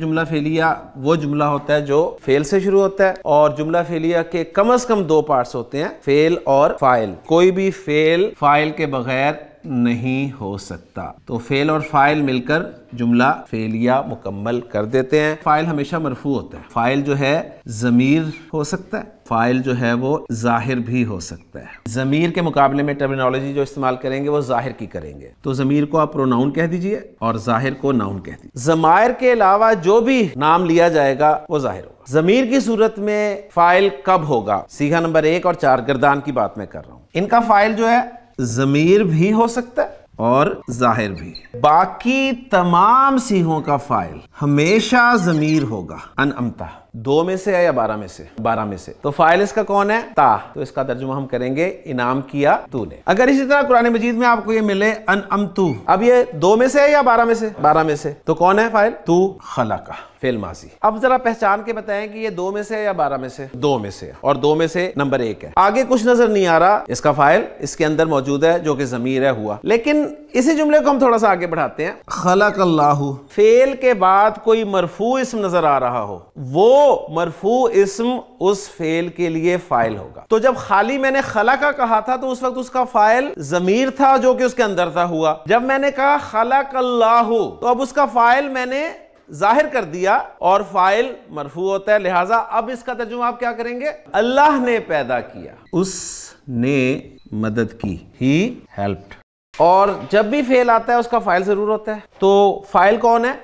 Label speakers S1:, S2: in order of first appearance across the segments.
S1: जुमला फेलिया वो जुमला होता है जो फेल से शुरू होता है और जुमला फेलिया के कम अज कम दो पार्ट्स होते हैं फेल और फाइल कोई भी फेल फाइल के बगैर नहीं हो सकता तो फेल और फाइल मिलकर जुमला फेलिया मुकम्मल कर देते हैं फाइल हमेशा मरफू होता है फाइल जो है जमीर हो सकता है फ़ाइल जो है वो ज़ाहिर भी हो सकता है ज़मीर के मुकाबले में टर्मिनोलॉजी जो इस्तेमाल करेंगे वो ज़ाहिर की करेंगे तो ज़मीर को आप प्रोनाउन कह दीजिए और ज़ाहिर को नाउन कह दीजिए ज़मायर के अलावा जो भी नाम लिया जाएगा वो ज़ाहिर होगा ज़मीर की सूरत में फ़ाइल कब होगा सीघा नंबर एक और चार गर्दान की बात मैं कर रहा हूँ इनका फ़ाइल जो है ज़मीर भी हो सकता है और जाहिर भी बाकी तमाम सीहों का फाइल हमेशा जमीर होगा अनअमता दो में से है या बारह में से बारह में से तो फाइल इसका कौन है ता तो इसका तर्जुमा हम करेंगे इनाम किया तूने अगर इसी तरह कुरान मजीद में आपको ये मिले अन अम तू अब ये दो में से है या बारह में से बारह में से तो कौन है फाइल तू खला फेल माजी अब जरा पहचान के बताएं कि ये दो में से है या बारह में से दो में से और दो में से नंबर एक है आगे कुछ नजर नहीं आ रहा इसका फाइल इसके अंदर मौजूद है जो कि जमीर है हुआ लेकिन इसी जुमले को हम थोड़ा सा आगे बढ़ाते हैं खलक अल्लाह फेल के बाद कोई मरफू इसम नजर आ रहा हो वो मरफू इसम उस फेल के लिए फाइल होगा तो जब खाली मैंने खला का कहा था तो उस वक्त उसका फाइल जमीर था जो कि उसके अंदर था हुआ जब मैंने कहा खला कल्लाहु तो अब उसका फाइल मैंने जाहिर कर दिया और फाइल मरफू होता है लिहाजा अब इसका तर्जुमा आप क्या करेंगे अल्लाह ने पैदा किया उसने मदद की ही हेल्प और जब भी फेल आता है उसका फाइल जरूर होता है तो फाइल कौन है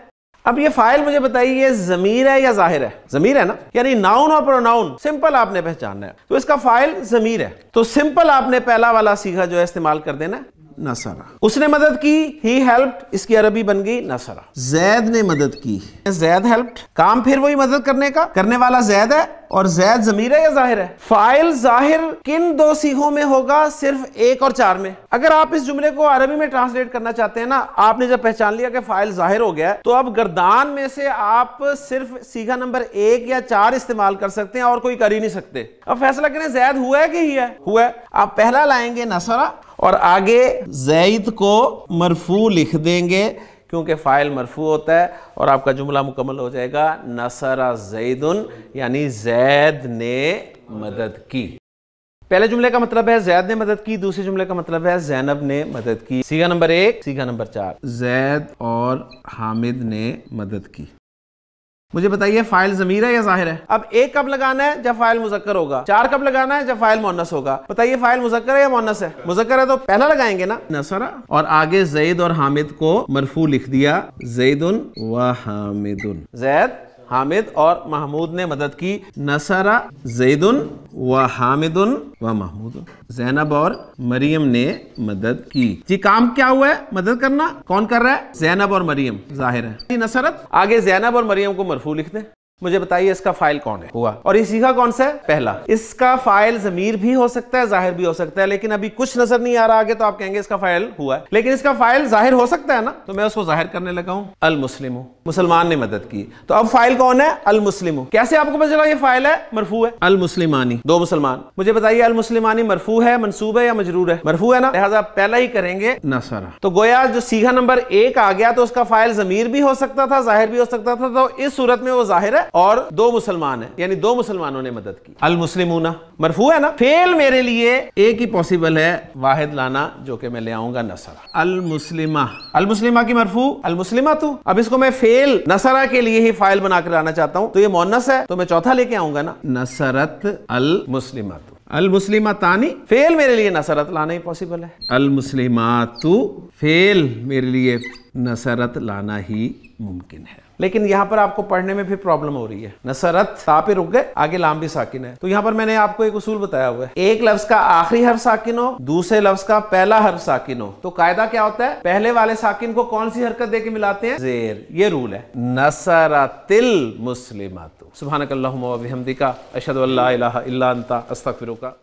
S1: अब ये फाइल मुझे बताइए जमीर है या जाहिर है जमीर है ना यानी नाउन और प्रोनाउन सिंपल आपने पहचानना है तो इसका फाइल जमीर है तो सिंपल आपने पहला वाला सीखा जो है इस्तेमाल कर देना नसरा उसने मदद की ही हेल्प इसकी अरबी बन गई नसरा जैद ने मदद की जैद हेल्प काम फिर वही मदद करने का करने वाला जैद है और जैद जमीर है या जाहिर है फाइल जाहिर किन दो सीखों में होगा सिर्फ एक और चार में अगर आप इस जुमले को अरबी में ट्रांसलेट करना चाहते हैं ना आपने जब पहचान लिया कि फाइल जाहिर हो गया है तो अब गर्दान में से आप सिर्फ सीखा नंबर एक या चार इस्तेमाल कर सकते हैं और कोई कर ही नहीं सकते अब फैसला करें जैद हुआ है कि ही है हुआ है आप पहला लाएंगे नसरा और आगे जैद को मरफू लिख देंगे क्योंकि फ़ाइल मरफू होता है और आपका जुमला मुकम्मल हो जाएगा नसरा जैदन यानी जैद ने मदद की पहले जुमले का मतलब है जैद ने मदद की दूसरे जुमले का मतलब है जैनब ने मदद की सीगा नंबर एक सीगा नंबर चार जैद और हामिद ने मदद की मुझे बताइए फाइल जमीर है या जाहिर है अब एक कब लगाना है जब फाइल मुजक्कर होगा चार कब लगाना है जब फाइल मोनस होगा बताइए फाइल मुजक्कर है या मोनस है मुजक्कर है तो पहला लगाएंगे ना नसरा और आगे जैद और हामिद को मरफू लिख दिया जैद उन व हामिद जैद हामिद और महमूद ने मदद की नसरा जैदुन व उन व महमूद जैनब और मरियम ने मदद की जी काम क्या हुआ है मदद करना कौन कर रहा है जैनब और मरियम जाहिर है नसरत आगे जैनब और मरियम को मरफू लिख दे मुझे बताइए इसका फाइल कौन है हुआ और ये सीखा कौन सा है पहला इसका फाइल जमीर भी हो सकता है जाहिर भी हो सकता है लेकिन अभी कुछ नजर नहीं आ रहा आगे तो आप कहेंगे इसका फाइल हुआ है लेकिन इसका फाइल जाहिर हो सकता है ना तो मैं उसको जाहिर करने लगा हूं अल मुस्लिम मुसलमान ने मदद की तो अब फाइल कौन है अल मुस्लिम कैसे आपको पता चला ये फाइल है मरफू है अल मुस्लिमानी दो मुसलमान मुझे बताइए अल मुस्लिमानी मरफू है मनसूब है या मजरूर है मरफू है ना लिहाजा पहला ही करेंगे नसरा तो गोया जो सीखा नंबर एक आ गया तो उसका फाइल जमीर भी हो सकता था जाहिर भी हो सकता था तो इस सूरत में वो जाहिर है और दो मुसलमान है यानी दो मुसलमानों ने मदद की अल मुस्लिम मरफू है ना फेल मेरे लिए एक ही पॉसिबल है वाहिद लाना जो कि मैं ले आऊंगा नसरा अल मुस्लिमा अल मुस्लिमा की मरफू अल मुस्लिमा तू अब इसको मैं फेल नसरा के लिए ही फाइल बनाकर लाना चाहता हूँ तो ये मोनस है तो मैं चौथा लेके आऊंगा ना नसरत अल मुस्लिमातु अल तानी फेल मेरे लिए नसरत लाना ही पॉसिबल है अल तू फेल मेरे लिए नसरत लाना ही मुमकिन है लेकिन यहाँ पर आपको पढ़ने में फिर प्रॉब्लम हो रही है नसरत ता पे रुक गए आगे लाम भी साकिन है तो यहाँ पर मैंने आपको एक उसूल बताया हुआ है एक लफ्ज का आखिरी हर साकिन हो दूसरे लफ्ज का पहला हर साकिन हो तो कायदा क्या होता है पहले वाले साकिन को कौन सी हरकत दे के मिलाते हैं जेर ये रूल है नसरतिल मुस्लिम सुबह अशद